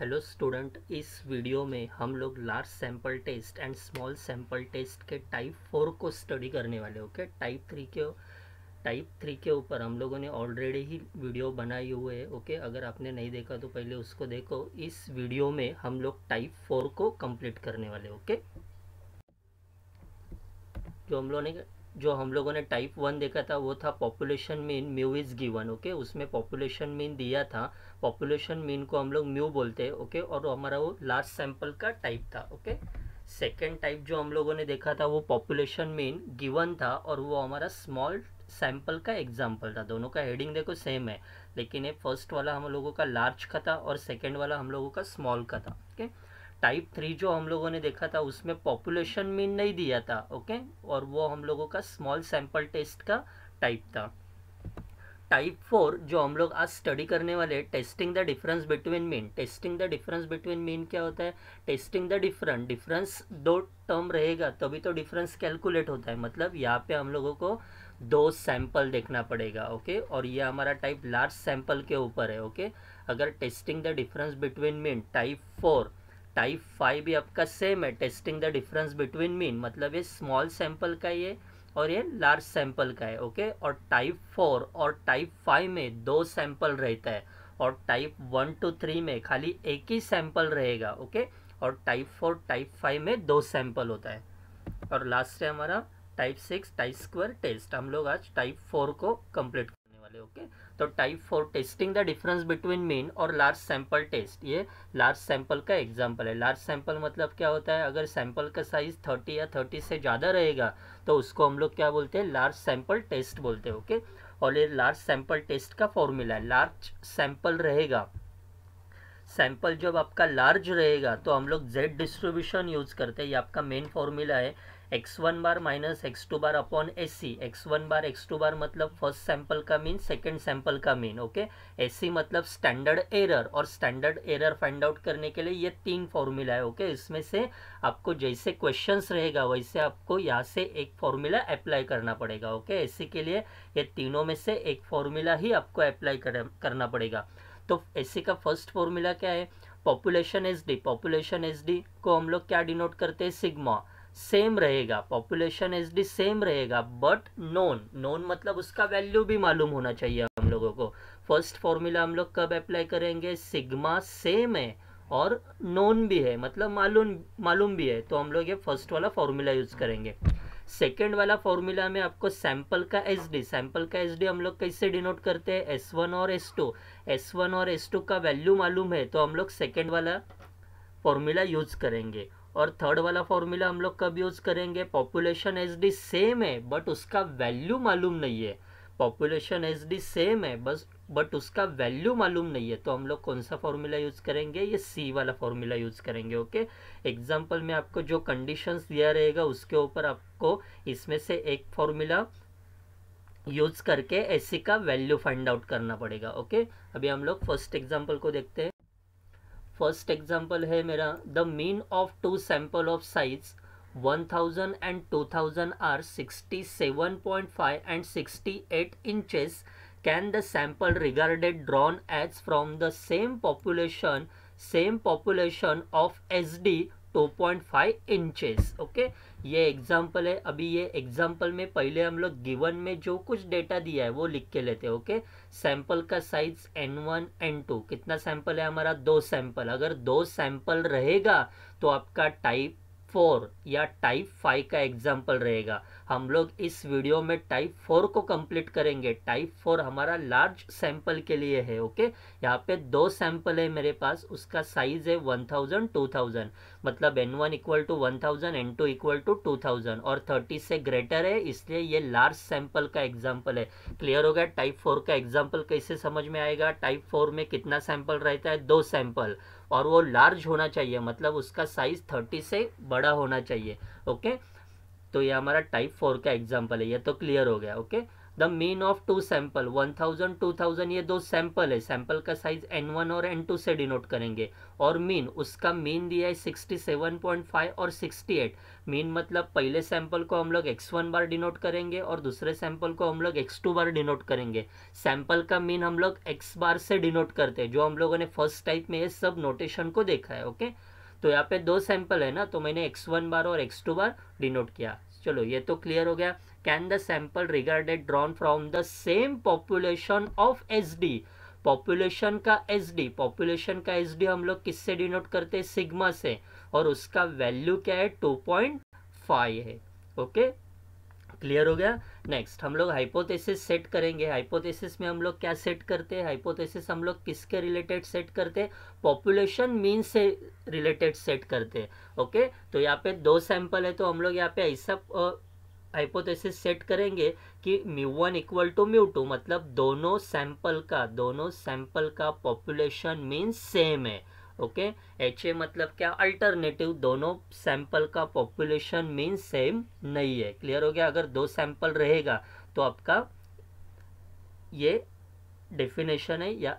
Hello student इस video में हम लोग large sample test and small sample test के टाइप फोर को स्टडी करने वाले ओके टाइप थ्री के टाइप थ्री के ऊपर हम लोगों ने ऑलरेडी ही वीडियो बनाई हुए है ओके okay? अगर आपने नहीं देखा तो पहले उसको देखो इस वीडियो में हम लोग टाइप फोर को कंप्लीट करने वाले ओके okay? जो हम लोगों ने जो हम लोगों ने टाइप वन देखा था वो था population mean mu is given okay उसमें पॉपुलेशन मीन दिया था पॉपुलेशन मीन को हम लोग म्यू बोलते हैं ओके और हमारा वो लास्ट सैम्पल का टाइप था ओके सेकेंड टाइप जो हम लोगों ने देखा था वो पॉपुलेशन मीन गिवन था और वो हमारा स्मॉल सैम्पल का एग्जाम्पल था दोनों का हेडिंग देखो सेम है लेकिन ये फर्स्ट वाला हम लोगों का लार्ज का था और सेकेंड वाला हम लोगों का स्मॉल का था ओके okay? टाइप थ्री जो हम लोगों ने देखा था उसमें पॉपुलेशन मीन नहीं दिया था ओके और वो हम लोगों का स्मॉल सैंपल टेस्ट का टाइप था टाइप फोर जो हम लोग आज स्टडी करने वाले testing the difference between mean testing the difference between mean क्या होता है टेस्टिंग द डिफरेंट डिफरेंस दो टर्म रहेगा तभी तो डिफरेंस कैलकुलेट होता है मतलब यहाँ पे हम लोगों को दो सैंपल देखना पड़ेगा ओके और ये हमारा टाइप लार्ज सैंपल के ऊपर है ओके अगर testing the difference between mean type four type five भी आपका सेम है testing the difference between mean मतलब ये स्मॉल सैंपल का ये और ये लार्ज सैंपल का है ओके और टाइप फोर और टाइप फाइव में दो सैंपल रहता है और टाइप वन टू थ्री में खाली एक ही सैंपल रहेगा ओके और टाइप फोर टाइप फाइव में दो सैंपल होता है और लास्ट है हमारा type six type square test हम लोग आज टाइप फोर को कंप्लीट करने वाले ओके तो type four testing the difference between mean और लार्ज सैंपल टेस्ट ये लार्ज सैंपल का एग्जाम्पल है लार्ज सैंपल मतलब क्या होता है अगर सैंपल का साइज थर्टी या थर्टी से ज़्यादा रहेगा तो उसको हम लोग क्या बोलते हैं लार्ज सैंपल टेस्ट बोलते हैं ओके और ये लार्ज सैंपल टेस्ट का फॉर्मूला है लार्ज सैंपल रहेगा सैंपल जब आपका लार्ज रहेगा तो हम लोग जेड डिस्ट्रीब्यूशन यूज़ करते हैं ये आपका मेन फॉर्मूला है x one bar minus x two bar upon S C x one bar x two bar मतलब फर्स्ट सैंपल का मीन सेकंड सैंपल का मीन ओके एस सी मतलब स्टैंडर्ड एरर और स्टैंडर्ड एरर फाइंड आउट करने के लिए ये तीन फॉर्मूला है ओके okay? इसमें से आपको जैसे क्वेश्चंस रहेगा वैसे आपको यहाँ से एक फॉर्मूला अप्लाई करना पड़ेगा ओके okay? एस के लिए ये तीनों में से एक फॉर्मूला ही आपको अप्लाई कर, करना पड़ेगा तो एस सी का फर्स्ट फॉर्मूला क्या है population S D population S D को हम लोग क्या डिनोट करते हैं सिग्मा सेम रहेगा पॉपुलेशन एस डी सेम रहेगा बट नोन नोन मतलब उसका वैल्यू भी मालूम होना चाहिए हम लोगों को फर्स्ट फॉर्मूला हम लोग कब अप्लाई करेंगे सिग्मा सेम है और नोन भी है मतलब मालूम मालूम भी है तो हम लोग ये फर्स्ट वाला फॉर्मूला यूज़ करेंगे सेकेंड वाला फॉर्मूला में आपको सैंपल का एस डी सैंपल का एस डी हम लोग कैसे डिनोट करते हैं एस वन और एस टू एस वन और एस टू का वैल्यू मालूम है तो हम लोग सेकेंड वाला फॉर्मूला यूज करेंगे और थर्ड वाला फॉर्मूला हम लोग कब यूज़ करेंगे पॉपुलेशन एस डी सेम है बट उसका वैल्यू मालूम नहीं है पॉपुलेशन एस डी सेम है बस बट उसका वैल्यू मालूम नहीं है तो हम लोग कौन सा फॉर्मूला यूज़ करेंगे ये सी वाला फॉर्मूला यूज़ करेंगे ओके एग्जाम्पल में आपको जो कंडीशंस दिया रहेगा उसके ऊपर आपको इसमें से एक फॉर्मूला यूज़ करके एसी का वैल्यू फाइंड आउट करना पड़ेगा ओके अभी हम लोग फर्स्ट एग्जाम्पल को देखते हैं फर्स्ट एग्जाम्पल है मेरा the mean of two sample of size 1000 and 2000 are 67.5 and 68 inches can the sample regarded drawn as from the same population same population of S D two point five inches okay ये example है अभी ये example में पहले हम लोग given में जो कुछ डेटा दिया है वो लिख के लेते हैं ओके सैंपल का size N one N two कितना सैंपल है हमारा दो सैंपल अगर दो सैंपल रहेगा तो आपका टाइप फोर या टाइप फाइव का एग्जाम्पल रहेगा हम लोग इस वीडियो में टाइप फोर को कंप्लीट करेंगे टाइप फोर हमारा लार्ज सैंपल के लिए है ओके यहाँ पे दो सैंपल है मेरे पास उसका साइज है वन थाउजेंड टू थाउजेंड मतलब N one equal to one thousand N two equal to two thousand और थर्टी से ग्रेटर है इसलिए ये लार्ज सैंपल का एग्जाम्पल है क्लियर हो गया टाइप फोर का एग्जाम्पल कैसे समझ में आएगा टाइप फोर में कितना सैंपल रहता है दो सैंपल और वो लार्ज होना चाहिए मतलब उसका साइज थर्टी से बड़ा होना चाहिए ओके तो ये हमारा टाइप फोर का एग्जाम्पल है ये तो क्लियर हो गया okay the mean of two sample one thousand two thousand ये दो सैंपल है सैंपल का साइज एन वन और एन टू से डिनोट करेंगे और मीन उसका मीन दिया है सिक्सटी सेवन पॉइंट फाइव और सिक्सटी एट मीन मतलब पहले सैंपल को हम लोग एक्स वन बार डिनोट करेंगे और दूसरे सैंपल को हम लोग एक्स टू बार डिनोट करेंगे सैंपल का मीन हम लोग एक्स बार से डिनोट करते हैं जो हम लोगों ने फर्स्ट टाइप में ये सब नोटेशन को देखा है ओके okay? तो यहाँ पे दो सैंपल है ना तो मैंने एक्स वन बार और एक्स टू बार डिनोट किया चलो ये तो क्लियर हो गया can the sample regarded drawn from the same population of S D population का एस डी पॉपुलेशन का एस डी हम लोग किससे डिनोट करते हैं सिग्मा से और उसका वैल्यू क्या है टू पॉइंट फाइव है ओके क्लियर हो गया नेक्स्ट हम लोग हाइपोथेसिस सेट करेंगे हाइपोथेसिस में हम लोग क्या सेट करते हैं हाइपोथेसिस हम लोग किसके रिलेटेड सेट करते हैं पॉपुलेशन मीन से रिलेटेड सेट करते हैं ओके तो यहाँ पे दो सैंपल है तो हम लोग यहाँ पे ऐसा हाइपोथेसिस सेट करेंगे कि mu one equal to mu two मतलब दोनों सैंपल का दोनों सैंपल का पॉपुलेशन मीन सेम है ओके एच ए मतलब क्या अल्टरनेटिव दोनों सैंपल का पॉपुलेशन मीन सेम नहीं है क्लियर हो गया अगर दो सैंपल रहेगा तो आपका ये डेफिनेशन है या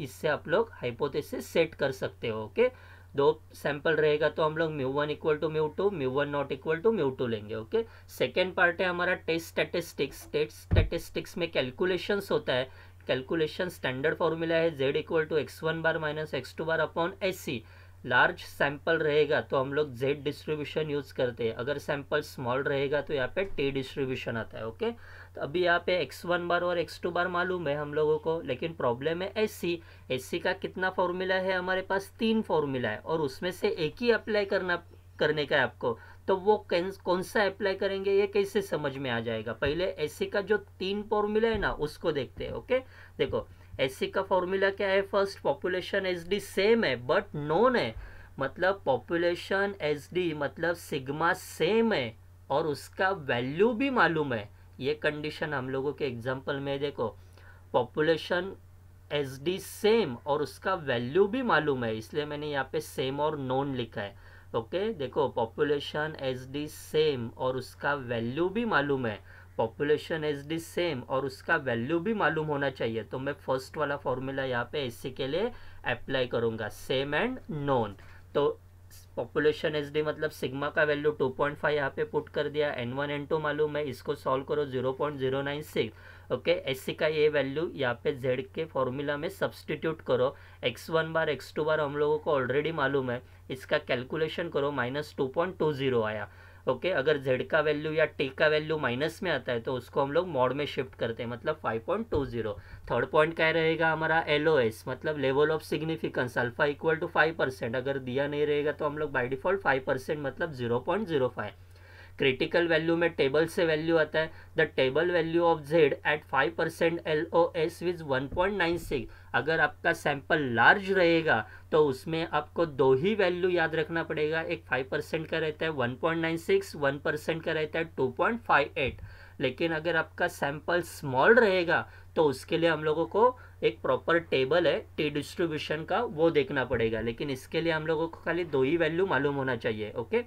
इससे आप लोग हाइपोथेसिस सेट कर सकते हो ओके दो सैंपल रहेगा तो हम लोग mu one equal to mu two mu one not equal to mu two लेंगे ओके सेकेंड पार्ट है हमारा टेस्ट स्टेटिस्टिक्स टेस्ट स्टेटिस्टिक्स में कैलकुलेशंस होता है कैलकुलेशन स्टैंडर्ड फॉर्मूला है Z equal to x one bar minus x two bar upon S C large sample रहेगा तो हम लोग जेड डिस्ट्रीब्यूशन यूज़ करते हैं अगर सैंपल स्मॉल रहेगा तो यहाँ पे टी डिस्ट्रीब्यूशन आता है ओके तो अभी यहाँ पे एक्स वन बार और एक्स टू बार मालूम है हम लोगों को लेकिन प्रॉब्लम है एस सी एस सी का कितना फॉर्मूला है हमारे पास तीन फॉर्मूला है और उसमें से एक ही अप्लाई करना करने का है आपको तो वो कौन सा अप्लाई करेंगे ये कैसे समझ में आ जाएगा पहले एस का जो तीन फॉर्मूला है ना उसको देखते हैं ओके देखो एस का फॉर्मूला क्या है फर्स्ट पॉपुलेशन एस सेम है बट नोन है मतलब पॉपुलेशन एस मतलब सिग्मा सेम है और उसका वैल्यू भी मालूम है ये कंडीशन हम लोगों के एग्जाम्पल में देखो पॉपुलेशन एस सेम और उसका वैल्यू भी मालूम है इसलिए मैंने यहाँ पे सेम और नोन लिखा है ओके okay? देखो पॉपुलेशन एज डी सेम और उसका वैल्यू भी मालूम है पॉपुलेशन एज डी सेम और उसका वैल्यू भी मालूम होना चाहिए तो मैं फर्स्ट वाला फॉर्मूला यहाँ पे एस के लिए अप्लाई करूँगा सेम एंड नोन तो पॉपुलेशन एच डी मतलब सिग्मा का वैल्यू 2.5 पॉइंट यहाँ पे पुट कर दिया एन वन एन टू मालूम है इसको सॉल्व करो 0.096 ओके एस सी का ये वैल्यू यहाँ पे जेड के फॉर्मूला में सब्सटीट्यूट करो X one bar x two bar हम लोगों को ऑलरेडी मालूम है इसका कैलकुलेशन करो minus two point two zero आया ओके okay, अगर जेड का वैल्यू या टी का वैल्यू माइनस में आता है तो उसको हम लोग मॉड में शिफ्ट करते हैं मतलब 5.20 थर्ड पॉइंट क्या रहेगा हमारा एल मतलब level of significance alpha equal to 5 percent अगर दिया नहीं रहेगा तो हम लोग बाई डिफॉल्ट 5 परसेंट मतलब 0.05 क्रिटिकल वैल्यू में टेबल से वैल्यू आता है the table value of Z at five percent L O S is one point nine six अगर आपका सैंपल लार्ज रहेगा तो उसमें आपको दो ही वैल्यू याद रखना पड़ेगा एक फाइव परसेंट का रहता है one point nine six one percent का रहता है टू पॉइंट फाइव एट लेकिन अगर आपका सैंपल स्मॉल रहेगा तो उसके लिए हम लोगों को एक प्रॉपर टेबल है टी डिस्ट्रीब्यूशन का वो देखना पड़ेगा लेकिन इसके लिए हम लोगों को खाली दो ही वैल्यू मालूम होना चाहिए ओके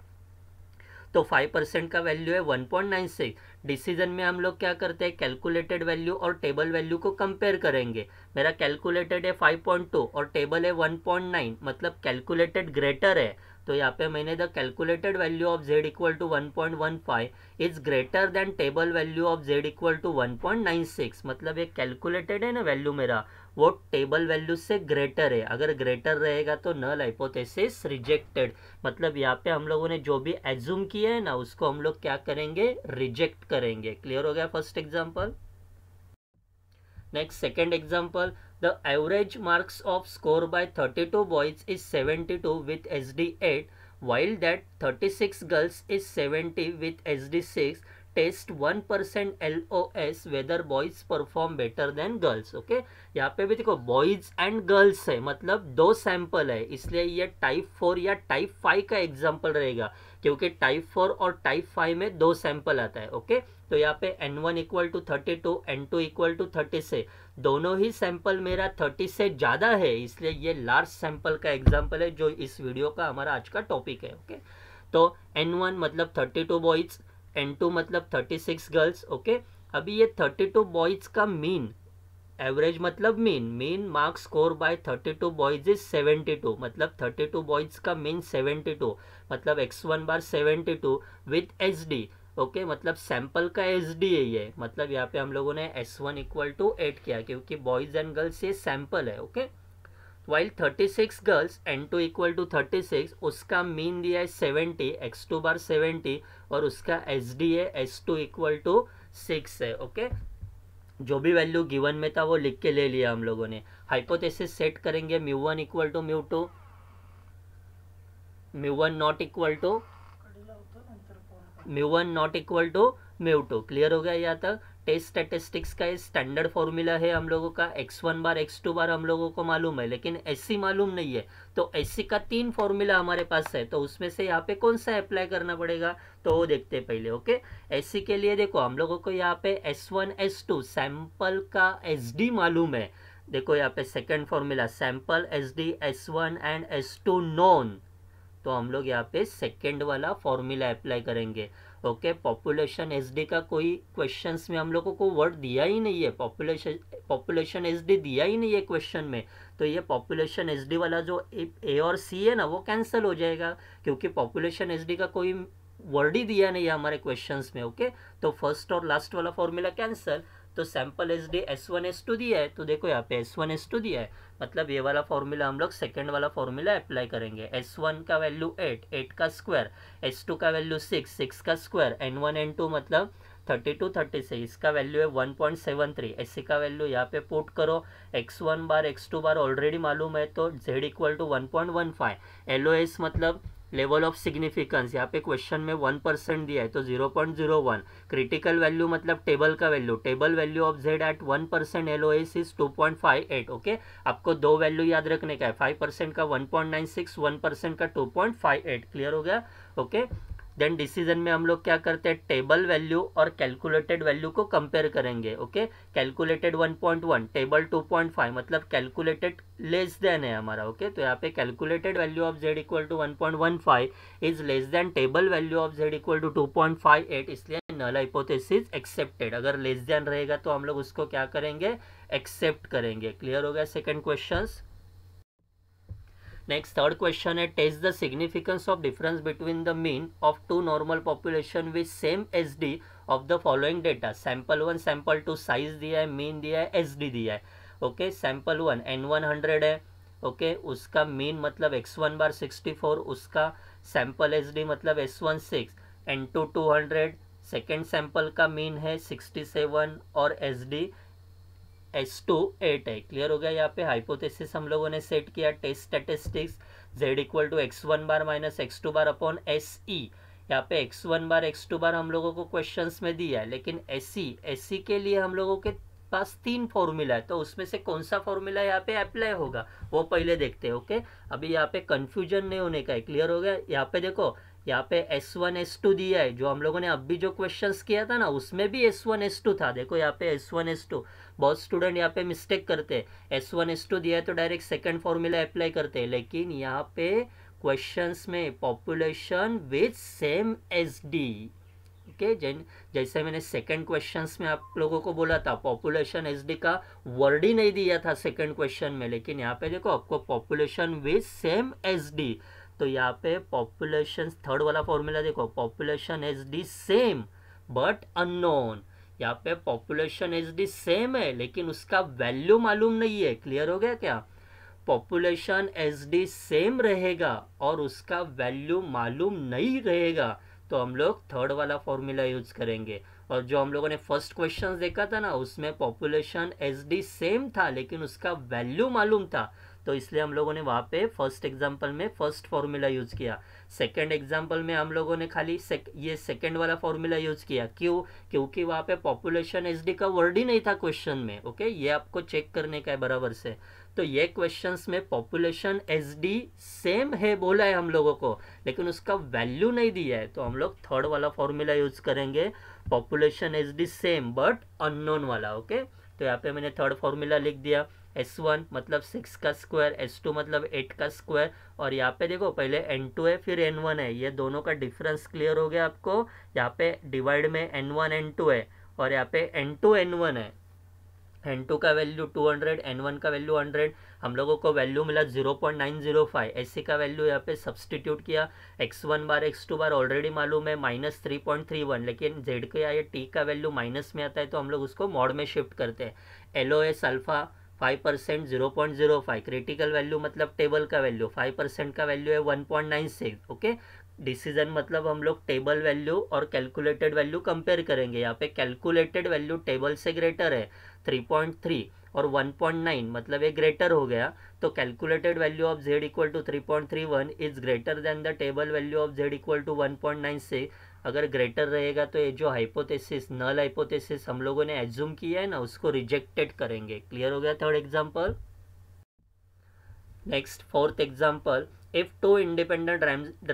तो फाइव परसेंट का वैल्यू है one point nine six decision में हम लोग क्या करते हैं कैलकुलेटेड वैल्यू और टेबल वैल्यू को कंपेयर करेंगे मेरा कैलकुलेटेड है फाइव पॉइंट टू और टेबल है वन पॉइंट नाइन मतलब कैलकुलेटेड ग्रेटर है तो यहाँ पे मैंने the calculated value of Z equal to one point one five is greater than table value of Z equal to one point nine six मतलब ये कैलकुलेटेड है ना वैल्यू मेरा वो टेबल वैल्यू से ग्रेटर है अगर ग्रेटर रहेगा तो नल हाइपोथेसिस रिजेक्टेड मतलब यहाँ पे हम लोगों ने जो भी एज्यूम किया है ना उसको हम लोग क्या करेंगे रिजेक्ट करेंगे क्लियर हो गया first example next second example the average marks of score by thirty two boys is seventy two with H D eight six girls is seventy with H D six test one percent L O S whether boys perform better than girls okay यहाँ पे भी देखो boys and girls है मतलब दो sample है इसलिए ये टाइप फोर या टाइप फाइव का एग्जाम्पल रहेगा क्योंकि टाइप फोर और टाइप फाइव में दो सैंपल आता है ओके तो यहाँ पे N one equal to thirty two N two equal to thirty से दोनों ही सैंपल मेरा थर्टी से ज़्यादा है इसलिए ये लार्ज सैंपल का एग्जाम्पल है जो इस वीडियो का हमारा आज का टॉपिक है ओके तो एन वन मतलब thirty two boys N two मतलब थर्टी सिक्स गर्ल्स ओके अभी ये थर्टी टू बॉयज का मीन एवरेज मतलब mean mean marks score by thirty two boys is seventy two मतलब थर्टी टू बॉयज का mean seventy two मतलब X one bar seventy two with H D okay okay, मतलब sample का S D है ये मतलब यहाँ पे हम लोगों ने S one equal to eight किया क्योंकि बॉयज़ एंड गर्ल्स ये सैंपल है okay okay? While 36 girls N2 equal to six उसका मीन दिया है 70 X2 बार सेवेंटी और उसका एस डी है S two equal to six है ओके जो भी वैल्यू गिवन में था वो लिख के ले लिया हम लोगों ने हाइपोथेसिस सेट करेंगे mu one equal to mu two mu one not equal to mu one not equal to mu two clear हो गया यहाँ तक टेस्ट स्टेटिस्टिक्स का स्टैंडर्ड फार्मूला है हम लोगों का X one bar x two bar हम लोगों को मालूम है लेकिन एस मालूम नहीं है तो एस का तीन फार्मूला हमारे पास है तो उसमें से यहाँ पे कौन सा अप्लाई करना पड़ेगा तो वो देखते हैं पहले ओके एस के लिए देखो हम लोगों को यहाँ पे S one S two sample का एस डी मालूम है देखो यहाँ पे second formula sample S D S one and S two known तो हम लोग यहाँ पे सेकेंड वाला फॉर्मूला अप्लाई करेंगे ओके पॉपुलेशन डी का कोई क्वेश्चंस में हम लोगों को वर्ड दिया ही नहीं है पॉपुलेशन पॉपुलेशन डी दिया ही नहीं है क्वेश्चन में तो ये पॉपुलेशन डी वाला जो ए और सी है ना वो कैंसिल हो जाएगा क्योंकि पॉपुलेशन डी का कोई वर्ड ही दिया नहीं है हमारे क्वेश्चंस में ओके तो फर्स्ट और लास्ट वाला फॉर्मूला कैंसिल तो sample S D S one S two दिया है तो देखो यहाँ पे एस वन एस टू दिया है मतलब ये वाला फॉर्मूला हम लोग सेकेंड वाला फॉर्मूला अप्लाई करेंगे एस वन का वैल्यू एट एट का स्क्वायर एस टू का वैल्यू सिक्स सिक्स का square N one N two मतलब थर्टी टू थर्टी से इसका वैल्यू है one point seven three S C का वैल्यू यहाँ पे पुट करो X one bar x two bar already मालूम है तो Z equal to one point one five L O S मतलब लेवल ऑफ सिग्निफिकेंस यहाँ पे क्वेश्चन में वन परसेंट दिया है तो zero point zero one critical value मतलब टेबल का value table value of Z at one percent L O S is two point five eight okay आपको दो वैल्यू याद रखने का है फाइव परसेंट का one point nine six one percent का two point five eight clear हो गया ओके okay? देन डिसीजन में हम लोग क्या करते हैं टेबल वैल्यू और कैलकुलेटेड वैल्यू को कंपेयर करेंगे ओके कैलकुलेटेड 1.1 टेबल 2.5 मतलब कैलकुलेटेड लेस देन है हमारा ओके okay? तो यहाँ पे calculated value of Z equal to one point one five is less than table value of Z equal to two point five eight इसलिए null hypothesis accepted अगर less than रहेगा तो हम लोग उसको क्या करेंगे एक्सेप्ट करेंगे क्लियर हो गया second question next third question है test the significance of difference between the mean of two normal population with same H of the following data sample one sample two size दिया है mean दिया है H दिया है okay sample one N one hundred है okay okay, उसका mean मतलब X one bar sixty four उसका सैम्पल एच मतलब S one six N two two hundred second sample का मीन है सिक्सटी सेवन और एच एस टू एट है clear हो गया यहाँ पे हाइपोथेसिस हम लोगों ने सेट किया test statistics Z equal to x one bar minus x two bar upon S E यहाँ पे X one bar x two bar हम लोगों को क्वेश्चंस में दिया है लेकिन एस सी एस सी के लिए हम लोगों के पास तीन फॉर्मूला है तो उसमें से कौन सा फॉर्मूला यहाँ पे अप्लाई होगा वो पहले देखते हैं ओके अभी यहाँ पे कन्फ्यूजन नहीं होने का है क्लियर हो गया यहाँ पे देखो यहाँ पे एस वन एस टू दिया है जो हम लोगों ने अभी जो क्वेश्चन किया था ना उसमें भी एस वन एस टू था देखो यहाँ पे एस वन एस टू बहुत स्टूडेंट यहाँ पे मिस्टेक करते हैं एस वन एस टू दिया है तो डायरेक्ट सेकंड फॉर्मूला अप्लाई करते हैं लेकिन यहाँ पे क्वेश्चंस में population with same S D okay जैन जैसे मैंने सेकंड क्वेश्चंस में आप लोगों को बोला था पॉपुलेशन डी का वर्ड ही नहीं दिया था सेकंड क्वेश्चन में लेकिन यहाँ पे देखो आपको पॉपुलेशन विद सेम डी तो यहाँ पे पॉपुलेशन थर्ड वाला फॉर्मूला देखो population is D same but unknown यहाँ पे पॉपुलेशन इज डी सेम है लेकिन उसका वैल्यू मालूम नहीं है क्लियर हो गया क्या पॉपुलेशन एच डी सेम रहेगा और उसका वैल्यू मालूम नहीं रहेगा तो हम लोग थर्ड वाला फॉर्मूला यूज करेंगे और जो हम लोगों ने फर्स्ट क्वेश्चन देखा था ना उसमें पॉपुलेशन एच डी सेम था लेकिन उसका वैल्यू मालूम था तो इसलिए हम लोगों ने वहाँ पे फर्स्ट एग्जाम्पल में फर्स्ट फार्मूला यूज़ किया सेकेंड एग्जाम्पल में हम लोगों ने खाली सेक, ये सेकेंड वाला फार्मूला यूज़ किया क्यों क्योंकि वहाँ पे पॉपुलेशन एस का वर्ड ही नहीं था क्वेश्चन में ओके ये आपको चेक करने का है बराबर से तो ये क्वेश्चन में पॉपुलेशन एस सेम है बोला है हम लोगों को लेकिन उसका वैल्यू नहीं दिया है तो हम लोग थर्ड वाला फार्मूला यूज़ करेंगे population S same but unknown वाला ओके तो यहाँ पे मैंने थर्ड फार्मूला लिख दिया एस वन मतलब सिक्स का स्क्वायर एस टू मतलब एट का स्क्वायर और यहाँ पे देखो पहले एन टू है फिर एन वन है ये दोनों का डिफरेंस क्लियर हो गया आपको यहाँ पे डिवाइड में एन वन एन टू है और यहाँ पे एन टू एन वन है एन टू का value two hundred N one का वैल्यू हंड्रेड हम लोगों को वैल्यू मिला zero point nine zero five S C का वैल्यू यहाँ पे सब्सटीट्यूट किया X one bar x two bar already मालूम है minus three point three one लेकिन जेड के या टी का वैल्यू माइनस में आता है तो हम लोग उसको मॉड में शिफ्ट करते हैं L O S alpha five percent zero point zero five critical value मतलब टेबल का वैल्यू फाइव परसेंट का वैल्यू है one point nine six okay decision मतलब हम लोग टेबल वैल्यू और कैलकुलेटेड वैल्यू कंपेयर करेंगे यहाँ पे कैलकुलेटेड वैल्यू टेबल से ग्रेटर है थ्री पॉइंट थ्री और वन पॉइंट नाइन मतलब ये ग्रेटर हो गया तो calculated value of Z equal to three point three one is greater than the table value of Z equal to one point nine six अगर greater रहेगा तो ये जो हाइपोथेसिस नल हाइपोथेसिस हम लोगों ने एज्यूम किया है ना उसको रिजेक्टेड करेंगे क्लियर हो गया third example next fourth example if two independent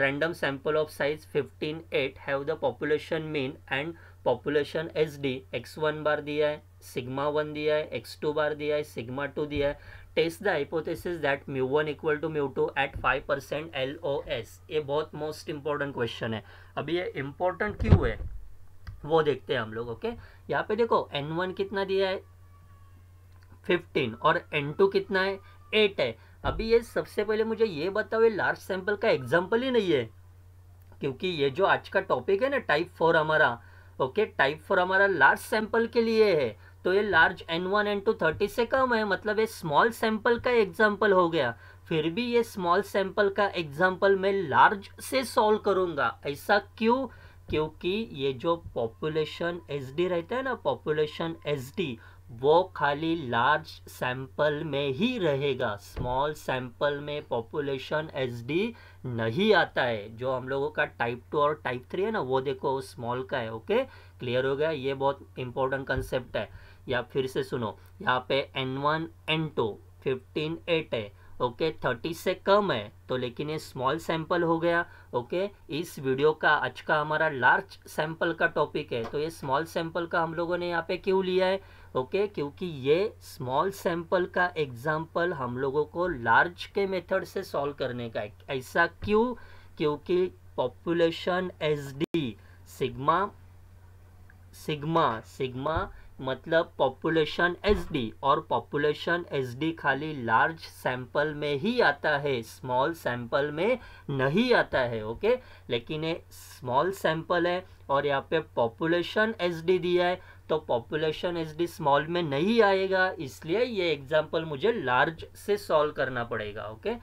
random sample of size 15 8 population mean and population and D X one bar दिया है सिग्मा वन दिया है टू बार दिया है सिग्मा टू दिया है test the hypothesis that mu one equal to mu two at five percent L O S ये बहुत मोस्ट इंपॉर्टेंट क्वेश्चन है अभी ये इंपॉर्टेंट क्यों है वो देखते हैं हम लोग ओके okay? यहाँ पे देखो एन वन कितना दिया है फिफ्टीन और एन टू कितना है एट है अभी ये सबसे पहले मुझे ये बताओ ये लार्ज सैंपल का एग्जाम्पल ही नहीं है क्योंकि ये जो आज का टॉपिक है ना टाइप फोर हमारा ओके टाइप फोर हमारा लार्ज सैंपल के लिए है तो ये large N one N two thirty से कम है मतलब ये स्मॉल सैंपल का एग्जाम्पल हो गया फिर भी ये स्मॉल सैंपल का एग्जाम्पल मैं लार्ज से सॉल्व करूंगा ऐसा क्यों क्योंकि ये जो पॉपुलेशन एस डी रहता है ना पॉपुलेशन एस डी वो खाली लार्ज सैंपल में ही रहेगा स्मॉल सैंपल में पॉपुलेशन एस डी नहीं आता है जो हम लोगों का टाइप टू और टाइप थ्री है ना वो देखो स्मॉल का है ओके क्लियर हो गया ये बहुत इंपॉर्टेंट कंसेप्ट है या फिर से सुनो यहाँ पे N one N two fifteen eight है ओके okay, थर्टी से कम है तो लेकिन ये स्मॉल सैंपल हो गया ओके okay, इस वीडियो का आज का हमारा लार्ज सैंपल का टॉपिक है तो ये स्मॉल सैंपल का हम लोगों ने यहाँ पे क्यों लिया है ओके okay, क्योंकि ये स्मॉल सैंपल का एग्जाम्पल हम लोगों को लार्ज के मेथड से सॉल्व करने का है ऐसा क्यों क्योंकि population S D sigma sigma sigma मतलब पॉपुलेशन डी और पॉपुलेशन डी खाली लार्ज सैंपल में ही आता है स्मॉल सैंपल में नहीं आता है ओके लेकिन ये स्मॉल सैंपल है और यहाँ पे पॉपुलेशन डी दिया है तो पॉपुलेशन डी स्मॉल में नहीं आएगा इसलिए ये एग्जाम्पल मुझे लार्ज से सॉल्व करना पड़ेगा ओके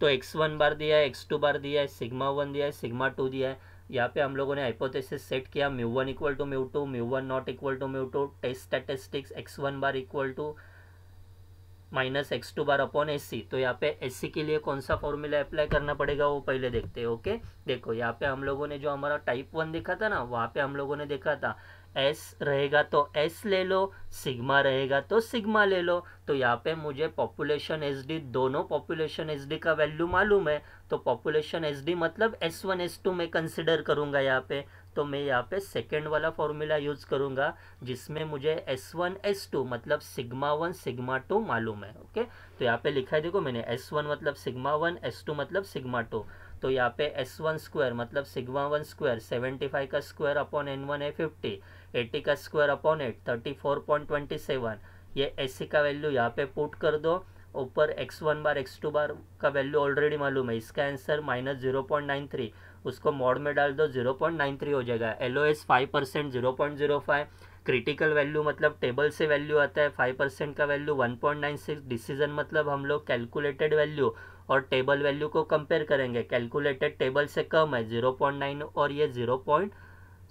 तो एक्स वन बार दिया है एक्स टू बार दिया है सिग्मा वन दिया है सिग्मा टू दिया है यहाँ पे हम लोगों ने हाइपोथेसिस सेट किया mu one equal to mu two mu one not equal to mu two test statistics X one bar equal to minus x two bar upon S C तो यहाँ पे एस सी के लिए कौन सा formula apply करना पड़ेगा वो पहले देखते हैं ओके देखो यहाँ पे हम लोगों ने जो हमारा टाइप वन देखा था ना वहाँ पे हम लोगों ने देखा था एस रहेगा तो एस ले लो सिग्मा रहेगा तो सिग्मा ले लो तो यहाँ पे मुझे पॉपुलेशन एस डी दोनों पॉपुलेशन एस डी का वैल्यू मालूम है तो पॉपुलेशन एस डी मतलब एस वन एस टू मैं कंसिडर करूँगा यहाँ पे तो मैं यहाँ पे सेकेंड वाला फॉर्मूला यूज़ करूँगा जिसमें मुझे एस वन एस टू मतलब सिग्मा वन सिग्मा टू मालूम है ओके तो यहाँ पे लिखा है देखो मैंने एस वन मतलब सिग्मा वन एस टू मतलब सिग्मा टू तो यहाँ पे एस वन स्क्वायर मतलब sigma one square seventy five का स्क्वायर अपॉन एन वन है फिफ्टी एटी का square upon eight thirty four point twenty seven ये सी का वैल्यू यहाँ पे पुट कर दो ऊपर X one bar x two bar का वैल्यू ऑलरेडी मालूम है इसका answer minus zero point nine three उसको मॉड में डाल दो जीरो पॉइंट नाइन थ्री हो जाएगा L O S five percent zero point zero five critical value मतलब टेबल से वैल्यू आता है फाइव परसेंट का value one point nine six decision मतलब हम लोग कैलकुलेटेड वैल्यू और टेबल वैल्यू को कंपेयर करेंगे कैलकुलेटेड टेबल से कम है जीरो पॉइंट नाइन और ये जीरो पॉइंट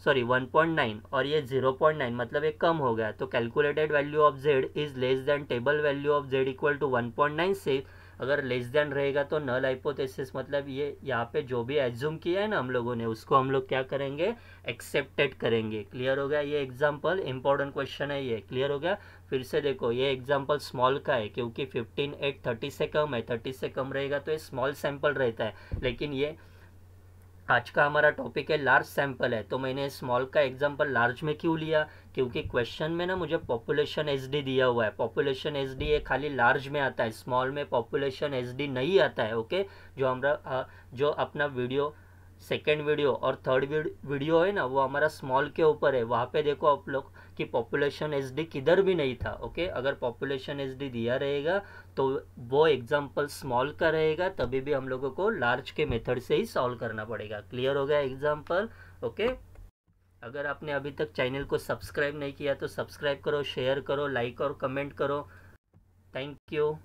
सॉरी 1.9 और ये 0.9 मतलब ये कम हो गया तो calculated value of Z is less than table value of Z equal to 1.9 से अगर लेस देन रहेगा तो नल हाइपोथेसिस मतलब ये यहाँ पे जो भी एज्यूम किया है ना हम लोगों ने उसको हम लोग क्या करेंगे एक्सेप्टेड करेंगे क्लियर हो गया ये एग्जांपल इंपॉर्टेंट क्वेश्चन है ये क्लियर हो गया फिर से देखो ये एग्जांपल स्मॉल का है क्योंकि फिफ्टीन एट थर्टी से कम है थर्टी से कम रहेगा तो ये स्मॉल सैम्पल रहता है लेकिन ये आज का हमारा टॉपिक है लार्ज सैंपल है तो मैंने स्मॉल का एग्जांपल लार्ज में क्यों लिया क्योंकि क्वेश्चन में ना मुझे पॉपुलेशन एसडी दिया हुआ है पॉपुलेशन एसडी ये खाली लार्ज में आता है स्मॉल में पॉपुलेशन एसडी नहीं आता है ओके जो हमारा जो अपना वीडियो सेकेंड वीडियो और थर्ड वीडियो है ना वो हमारा स्मॉल के ऊपर है वहाँ पे देखो आप लोग कि पॉपुलेशन एस डी किधर भी नहीं था ओके अगर पॉपुलेशन एस डी दिया रहेगा तो वो एग्जाम्पल स्मॉल का रहेगा तभी भी हम लोगों को लार्ज के मेथड से ही सॉल्व करना पड़ेगा क्लियर हो गया एग्जाम्पल ओके अगर आपने अभी तक चैनल को सब्सक्राइब नहीं किया तो सब्सक्राइब करो शेयर करो लाइक और कमेंट करो थैंक यू